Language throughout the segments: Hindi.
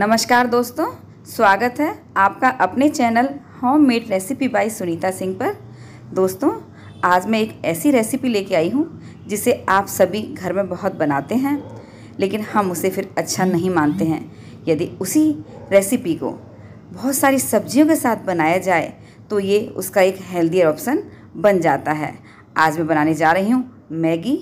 नमस्कार दोस्तों स्वागत है आपका अपने channel home made recipe by Sunita Singh पर दोस्तों आज मैं एक ऐसी रेसिपी लेके आई हूँ जिसे आप सभी घर में बहुत बनाते हैं लेकिन हम उसे फिर अच्छा नहीं मानते हैं यदि उसी रेसिपी को बहुत सारी सब्जियों के साथ बनाया जाए तो ये उसका एक हेल्दियर ऑप्शन बन जाता है आज मैं बनाने जा रही हूँ मैगी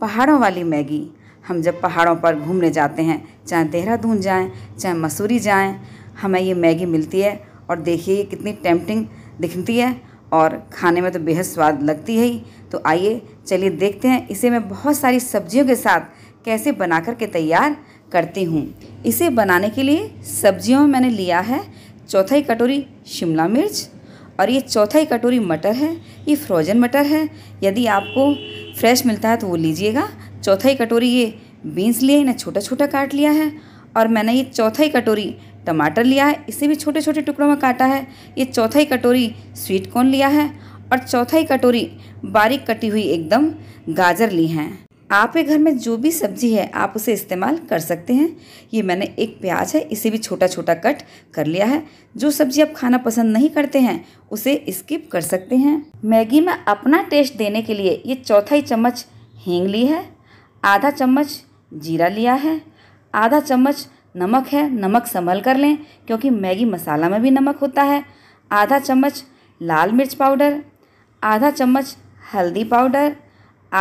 पहाड़ों वाली मैगी हम जब पहाड़ों पर घूमने जाते हैं चाहे देहरादून जाएं चाहे मसूरी जाएं हमें ये मैगी मिलती है और देखिए ये कितनी टेम्पटिंग दिखती है और खाने में तो बेहद स्वाद लगती है ही तो आइए चलिए देखते हैं इसे मैं बहुत सारी सब्जियों के साथ कैसे बना कर के तैयार करती हूँ इसे बनाने के लिए सब्जियों में मैंने लिया है चौथाई कटोरी शिमला मिर्च और ये चौथाई कटोरी मटर है ये फ्रोजन मटर है यदि आपको फ्रेश मिलता है तो वो लीजिएगा चौथा ही कटोरी ये बीन्स लिए इन्हें छोटा छोटा काट लिया है और मैंने ये चौथा ही कटोरी टमाटर लिया है इसे भी छोटे छोटे टुकड़ों में काटा है ये चौथा ही कटोरी स्वीट कॉर्न लिया है और चौथा ही कटोरी बारीक कटी हुई एकदम गाजर ली हैं आपके घर में जो भी सब्जी है आप उसे इस्तेमाल कर सकते हैं ये मैंने एक प्याज है इसे भी छोटा छोटा कट कर लिया है जो सब्जी आप खाना पसंद नहीं करते हैं उसे स्किप कर सकते हैं मैगी में अपना टेस्ट देने के लिए ये चौथाई चम्मच हींग ली है आधा चम्मच जीरा लिया है आधा चम्मच नमक है नमक संभल कर लें क्योंकि मैगी मसाला में भी नमक होता है आधा चम्मच लाल मिर्च पाउडर आधा चम्मच हल्दी पाउडर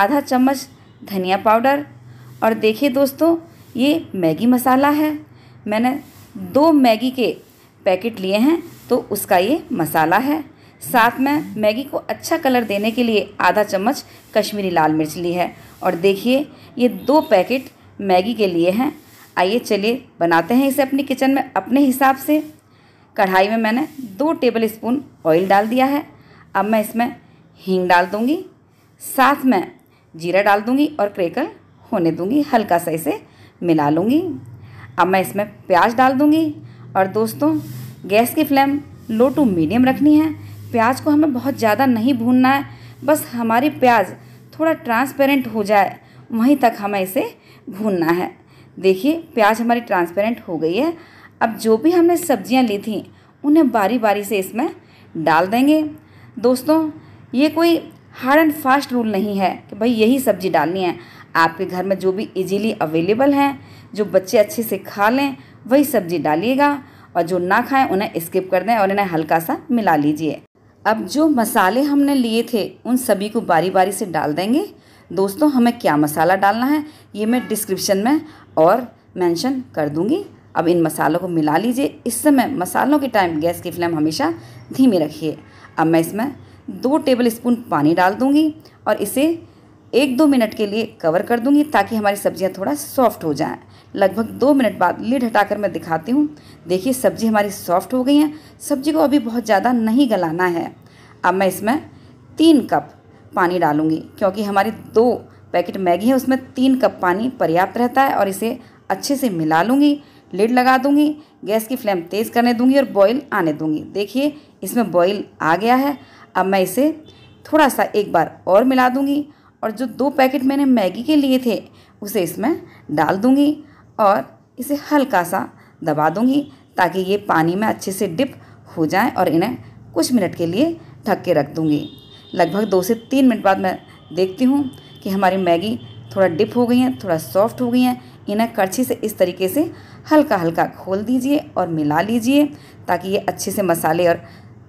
आधा चम्मच धनिया पाउडर और देखिए दोस्तों ये मैगी मसाला है मैंने दो मैगी के पैकेट लिए हैं तो उसका ये मसाला है साथ में मैगी को अच्छा कलर देने के लिए आधा चम्मच कश्मीरी लाल मिर्च ली है और देखिए ये दो पैकेट मैगी के लिए हैं आइए चलिए बनाते हैं इसे अपनी किचन में अपने हिसाब से कढ़ाई में मैंने दो टेबल स्पून ऑयल डाल दिया है अब मैं इसमें हींग डाल दूँगी साथ में जीरा डाल दूँगी और क्रेकल होने दूँगी हल्का सा इसे मिला लूँगी अब मैं इसमें प्याज डाल दूँगी और दोस्तों गैस की फ्लेम लो टू मीडियम रखनी है प्याज को हमें बहुत ज़्यादा नहीं भूनना है बस हमारी प्याज थोड़ा ट्रांसपेरेंट हो जाए वहीं तक हमें इसे भूनना है देखिए प्याज हमारी ट्रांसपेरेंट हो गई है अब जो भी हमने सब्जियां ली थी उन्हें बारी बारी से इसमें डाल देंगे दोस्तों ये कोई हार्ड एंड फास्ट रूल नहीं है कि भाई यही सब्जी डालनी है आपके घर में जो भी इजीली अवेलेबल हैं जो बच्चे अच्छे से खा लें वही सब्जी डालिएगा और जो ना खाएं उन्हें स्किप कर दें और इन्हें हल्का सा मिला लीजिए अब जो मसाले हमने लिए थे उन सभी को बारी बारी से डाल देंगे दोस्तों हमें क्या मसाला डालना है ये मैं डिस्क्रिप्शन में और मेंशन कर दूंगी अब इन मसालों को मिला लीजिए इस समय मसालों के टाइम गैस की फ्लेम हमेशा धीमी रखिए अब मैं इसमें दो टेबल स्पून पानी डाल दूँगी और इसे एक दो मिनट के लिए कवर कर दूंगी ताकि हमारी सब्जियां थोड़ा सॉफ्ट हो जाएं लगभग दो मिनट बाद लिड हटाकर मैं दिखाती हूँ देखिए सब्जी हमारी सॉफ्ट हो गई है सब्जी को अभी बहुत ज़्यादा नहीं गलाना है अब मैं इसमें तीन कप पानी डालूँगी क्योंकि हमारी दो पैकेट मैगी है उसमें तीन कप पानी पर्याप्त रहता है और इसे अच्छे से मिला लूँगी लिड लगा दूँगी गैस की फ्लेम तेज़ करने दूँगी और बॉयल आने दूँगी देखिए इसमें बॉयल आ गया है अब मैं इसे थोड़ा सा एक बार और मिला दूँगी और जो दो पैकेट मैंने मैगी के लिए थे उसे इसमें डाल दूँगी और इसे हल्का सा दबा दूँगी ताकि ये पानी में अच्छे से डिप हो जाए और इन्हें कुछ मिनट के लिए ढक के रख दूँगी लगभग दो से तीन मिनट बाद मैं देखती हूँ कि हमारी मैगी थोड़ा डिप हो गई हैं थोड़ा सॉफ्ट हो गई हैं इन्हें करछी से इस तरीके से हल्का हल्का खोल दीजिए और मिला लीजिए ताकि ये अच्छे से मसाले और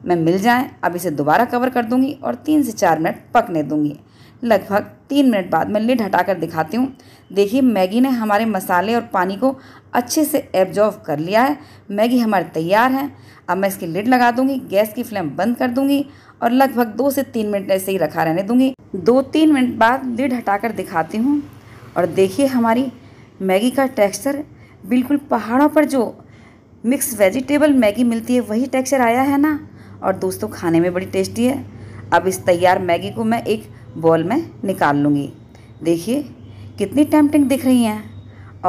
मैं मिल जाएँ अब इसे दोबारा कवर कर दूँगी और तीन से चार मिनट पकने दूँगी लगभग तीन मिनट बाद मैं लिड हटा कर दिखाती हूँ देखिए मैगी ने हमारे मसाले और पानी को अच्छे से एब्जॉर्व कर लिया है मैगी हमारी तैयार है अब मैं इसकी लिड लगा दूंगी गैस की फ्लेम बंद कर दूँगी और लगभग दो से तीन मिनट ऐसे ही रखा रहने दूँगी दो तीन मिनट बाद लिड हटा कर दिखाती हूँ और देखिए हमारी मैगी का टेक्सचर बिल्कुल पहाड़ों पर जो मिक्स वेजिटेबल मैगी मिलती है वही टेक्स्चर आया है ना और दोस्तों खाने में बड़ी टेस्टी है अब इस तैयार मैगी को मैं एक बॉल में निकाल लूँगी देखिए कितनी टैम्पटिंग दिख रही हैं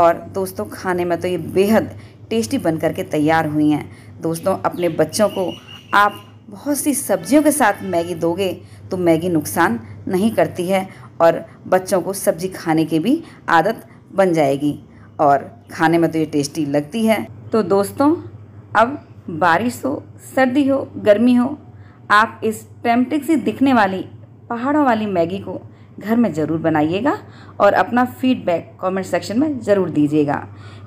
और दोस्तों खाने में तो ये बेहद टेस्टी बन करके तैयार हुई हैं दोस्तों अपने बच्चों को आप बहुत सी सब्जियों के साथ मैगी दोगे तो मैगी नुकसान नहीं करती है और बच्चों को सब्जी खाने की भी आदत बन जाएगी और खाने में तो ये टेस्टी लगती है तो दोस्तों अब बारिश हो सर्दी हो गर्मी हो आप इस टेम्पटिक से दिखने वाली पहाड़ों वाली मैगी को घर में ज़रूर बनाइएगा और अपना फीडबैक कमेंट सेक्शन में ज़रूर दीजिएगा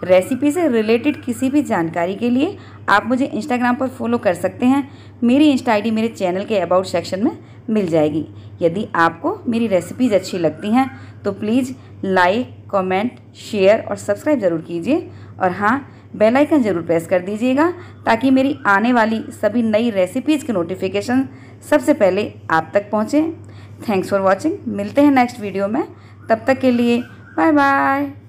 रेसिपी से रिलेटेड किसी भी जानकारी के लिए आप मुझे इंस्टाग्राम पर फॉलो कर सकते हैं मेरी इंस्टा आई मेरे चैनल के अबाउट सेक्शन में मिल जाएगी यदि आपको मेरी रेसिपीज़ अच्छी लगती हैं तो प्लीज़ लाइक कमेंट शेयर और सब्सक्राइब ज़रूर कीजिए और हाँ बेल आइकन ज़रूर प्रेस कर दीजिएगा ताकि मेरी आने वाली सभी नई रेसिपीज़ के नोटिफिकेशन सबसे पहले आप तक पहुँचें थैंक्स फॉर वॉचिंग मिलते हैं नेक्स्ट वीडियो में तब तक के लिए बाय बाय